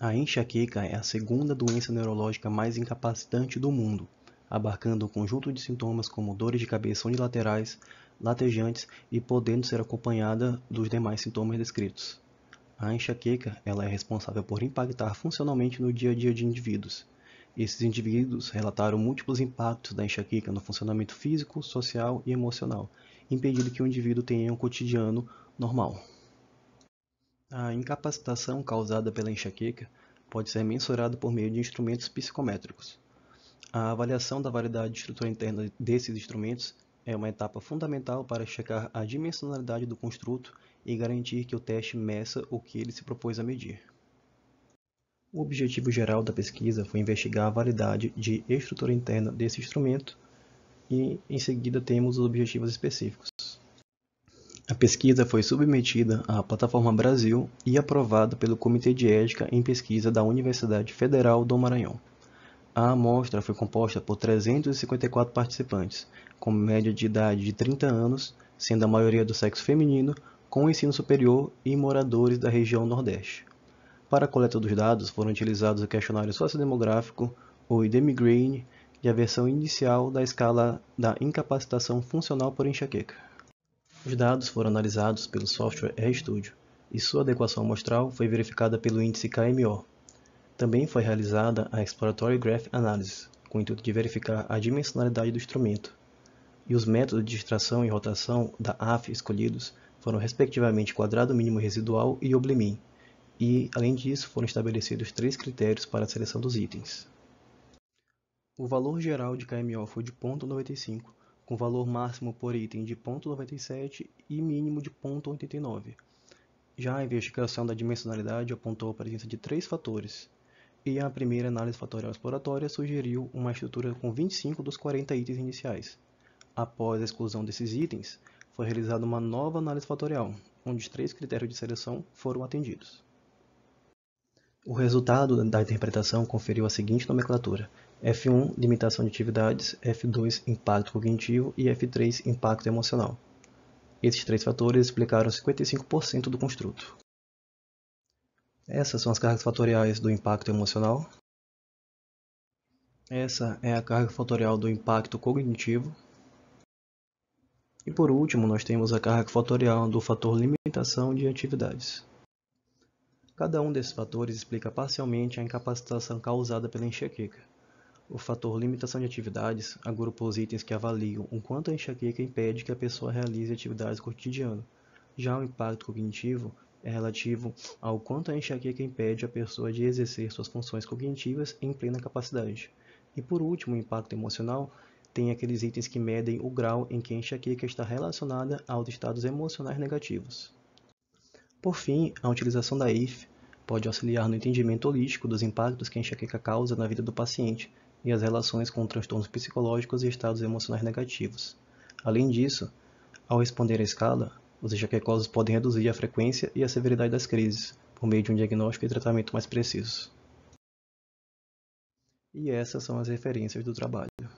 A enxaqueca é a segunda doença neurológica mais incapacitante do mundo, abarcando um conjunto de sintomas como dores de cabeça unilaterais, latejantes e podendo ser acompanhada dos demais sintomas descritos. A enxaqueca ela é responsável por impactar funcionalmente no dia a dia de indivíduos. Esses indivíduos relataram múltiplos impactos da enxaqueca no funcionamento físico, social e emocional, impedindo que o indivíduo tenha um cotidiano normal. A incapacitação causada pela enxaqueca pode ser mensurada por meio de instrumentos psicométricos. A avaliação da validade de estrutura interna desses instrumentos é uma etapa fundamental para checar a dimensionalidade do construto e garantir que o teste meça o que ele se propôs a medir. O objetivo geral da pesquisa foi investigar a validade de estrutura interna desse instrumento e, em seguida, temos os objetivos específicos. A pesquisa foi submetida à Plataforma Brasil e aprovada pelo Comitê de Ética em Pesquisa da Universidade Federal do Maranhão. A amostra foi composta por 354 participantes, com média de idade de 30 anos, sendo a maioria do sexo feminino, com ensino superior e moradores da região Nordeste. Para a coleta dos dados foram utilizados o questionário sociodemográfico, o IDEMIGRAIN, e a versão inicial da escala da incapacitação funcional por enxaqueca. Os dados foram analisados pelo software RStudio e sua adequação amostral foi verificada pelo índice KMO. Também foi realizada a Exploratory Graph Analysis, com o intuito de verificar a dimensionalidade do instrumento, e os métodos de extração e rotação da AF escolhidos foram respectivamente quadrado mínimo residual e oblemin, e, além disso, foram estabelecidos três critérios para a seleção dos itens. O valor geral de KMO foi de 0,95, com valor máximo por item de 0,97 e mínimo de 0,89. Já a investigação da dimensionalidade apontou a presença de três fatores, e a primeira análise fatorial exploratória sugeriu uma estrutura com 25 dos 40 itens iniciais. Após a exclusão desses itens, foi realizada uma nova análise fatorial, onde os três critérios de seleção foram atendidos. O resultado da interpretação conferiu a seguinte nomenclatura: F1 limitação de atividades, F2 impacto cognitivo e F3 impacto emocional. Esses três fatores explicaram 55% do construto. Essas são as cargas fatoriais do impacto emocional. Essa é a carga fatorial do impacto cognitivo. E por último, nós temos a carga fatorial do fator limitação de atividades. Cada um desses fatores explica parcialmente a incapacitação causada pela enxaqueca. O fator limitação de atividades agrupa os itens que avaliam o quanto a enxaqueca impede que a pessoa realize atividades cotidianas. Já o impacto cognitivo é relativo ao quanto a enxaqueca impede a pessoa de exercer suas funções cognitivas em plena capacidade. E por último, o impacto emocional tem aqueles itens que medem o grau em que a enxaqueca está relacionada aos estados emocionais negativos. Por fim, a utilização da IF pode auxiliar no entendimento holístico dos impactos que a enxaqueca causa na vida do paciente e as relações com transtornos psicológicos e estados emocionais negativos. Além disso, ao responder à escala, os enxaquecosos podem reduzir a frequência e a severidade das crises por meio de um diagnóstico e tratamento mais precisos. E essas são as referências do trabalho.